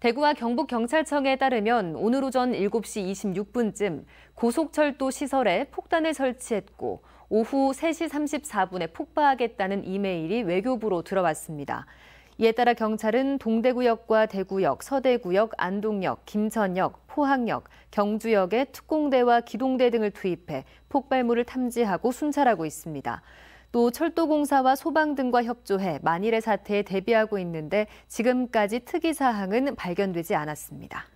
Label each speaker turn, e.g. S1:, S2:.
S1: 대구와 경북경찰청에 따르면 오늘 오전 7시 26분쯤 고속철도 시설에 폭탄을 설치했고 오후 3시 34분에 폭파하겠다는 이메일이 외교부로 들어왔습니다. 이에 따라 경찰은 동대구역과 대구역, 서대구역, 안동역, 김천역, 포항역, 경주역에 특공대와 기동대 등을 투입해 폭발물을 탐지하고 순찰하고 있습니다. 또 철도공사와 소방 등과 협조해 만일의 사태에 대비하고 있는데 지금까지 특이 사항은 발견되지 않았습니다.